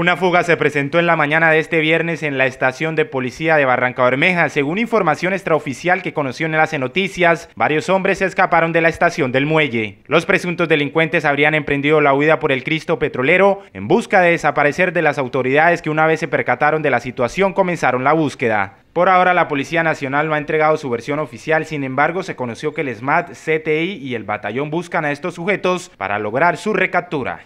Una fuga se presentó en la mañana de este viernes en la estación de policía de Barranca Bermeja. Según información extraoficial que conoció en las noticias, varios hombres se escaparon de la estación del muelle. Los presuntos delincuentes habrían emprendido la huida por el Cristo Petrolero en busca de desaparecer de las autoridades que una vez se percataron de la situación comenzaron la búsqueda. Por ahora la Policía Nacional no ha entregado su versión oficial, sin embargo se conoció que el SMAT, CTI y el batallón buscan a estos sujetos para lograr su recaptura.